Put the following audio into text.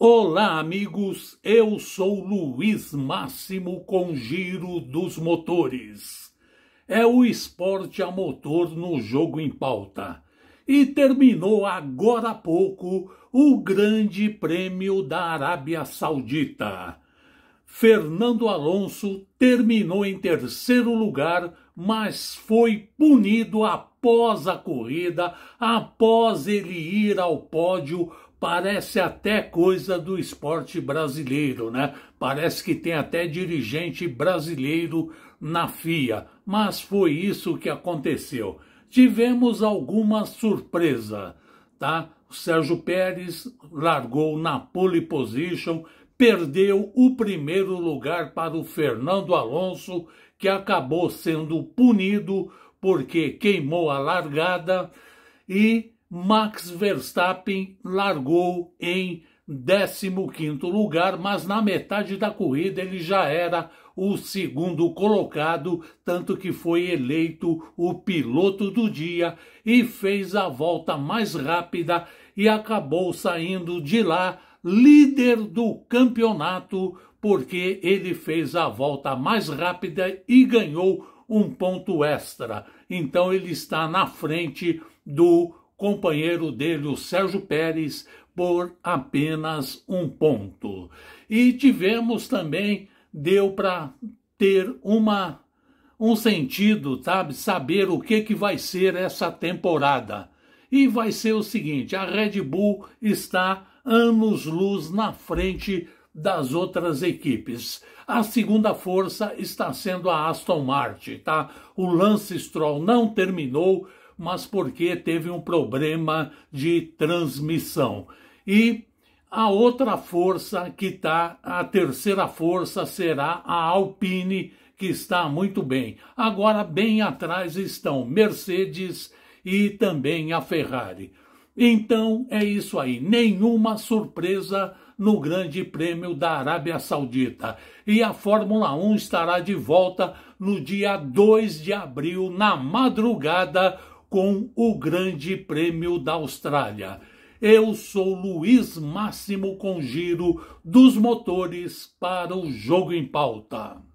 Olá, amigos. Eu sou Luiz Máximo com Giro dos Motores. É o esporte a motor no jogo em pauta. E terminou agora há pouco o Grande Prêmio da Arábia Saudita. Fernando Alonso terminou em terceiro lugar, mas foi punido após a corrida, após ele ir ao pódio. Parece até coisa do esporte brasileiro, né? Parece que tem até dirigente brasileiro na FIA, mas foi isso que aconteceu. Tivemos alguma surpresa, tá? O Sérgio Pérez largou na pole position perdeu o primeiro lugar para o Fernando Alonso, que acabou sendo punido porque queimou a largada e Max Verstappen largou em 15º lugar, mas na metade da corrida ele já era o segundo colocado, tanto que foi eleito o piloto do dia e fez a volta mais rápida e acabou saindo de lá líder do campeonato, porque ele fez a volta mais rápida e ganhou um ponto extra. Então ele está na frente do companheiro dele, o Sérgio Pérez, por apenas um ponto. E tivemos também, deu para ter uma um sentido, sabe, saber o que que vai ser essa temporada. E vai ser o seguinte, a Red Bull está anos-luz na frente das outras equipes. A segunda força está sendo a Aston Martin, tá? O Lance Stroll não terminou, mas porque teve um problema de transmissão. E a outra força que está, a terceira força será a Alpine, que está muito bem. Agora, bem atrás estão Mercedes e também a Ferrari. Então é isso aí, nenhuma surpresa no Grande Prêmio da Arábia Saudita. E a Fórmula 1 estará de volta no dia 2 de abril, na madrugada, com o Grande Prêmio da Austrália. Eu sou Luiz Máximo com giro dos motores para o Jogo em Pauta.